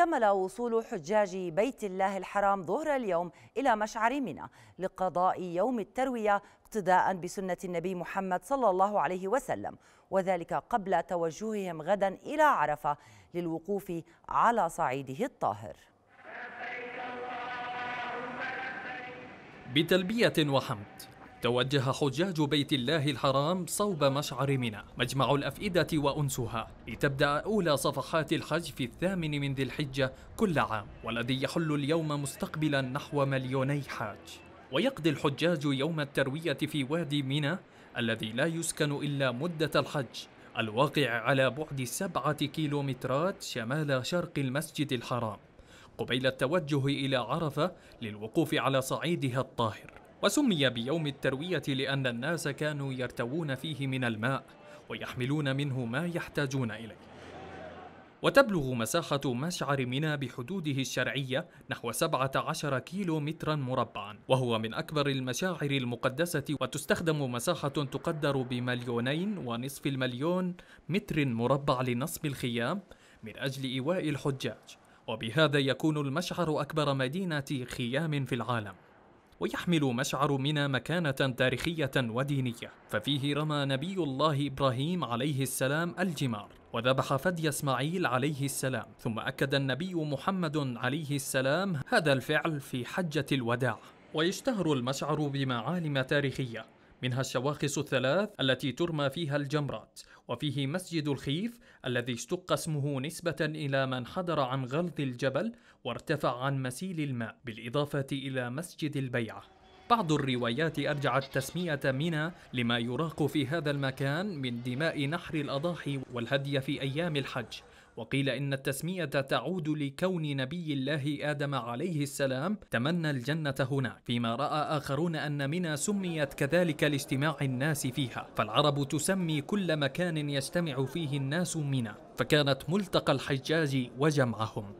اكتمل وصول حجاج بيت الله الحرام ظهر اليوم إلى مشعر منى لقضاء يوم التروية اقتداء بسنة النبي محمد صلى الله عليه وسلم وذلك قبل توجههم غدا إلى عرفة للوقوف على صعيده الطاهر بتلبية وحمد توجه حجاج بيت الله الحرام صوب مشعر منى مجمع الأفئدة وأنسها لتبدأ أولى صفحات الحج في الثامن من ذي الحجة كل عام والذي يحل اليوم مستقبلا نحو مليوني حاج ويقضي الحجاج يوم التروية في وادي منى الذي لا يسكن إلا مدة الحج الواقع على بعد سبعة كيلومترات شمال شرق المسجد الحرام قبيل التوجه إلى عرفة للوقوف على صعيدها الطاهر وسمي بيوم التروية لأن الناس كانوا يرتوون فيه من الماء ويحملون منه ما يحتاجون إليه وتبلغ مساحة مشعر منى بحدوده الشرعية نحو 17 كيلو مترا مربعا وهو من أكبر المشاعر المقدسة وتستخدم مساحة تقدر بمليونين ونصف المليون متر مربع لنصب الخيام من أجل إيواء الحجاج وبهذا يكون المشعر أكبر مدينة خيام في العالم ويحمل مشعر منى مكانة تاريخية ودينية ففيه رمى نبي الله إبراهيم عليه السلام الجمار وذبح فدي اسماعيل عليه السلام ثم أكد النبي محمد عليه السلام هذا الفعل في حجة الوداع ويشتهر المشعر بمعالم تاريخية منها الشواخص الثلاث التي ترمى فيها الجمرات وفيه مسجد الخيف الذي اشتق اسمه نسبة إلى من حضر عن غلظ الجبل وارتفع عن مسيل الماء بالإضافة إلى مسجد البيعة بعض الروايات أرجعت تسمية منى لما يراق في هذا المكان من دماء نحر الأضاحي والهدي في أيام الحج وقيل إن التسمية تعود لكون نبي الله آدم عليه السلام تمنى الجنة هناك فيما رأى آخرون أن منى سميت كذلك لاجتماع الناس فيها فالعرب تسمي كل مكان يجتمع فيه الناس منى فكانت ملتقى الحجاج وجمعهم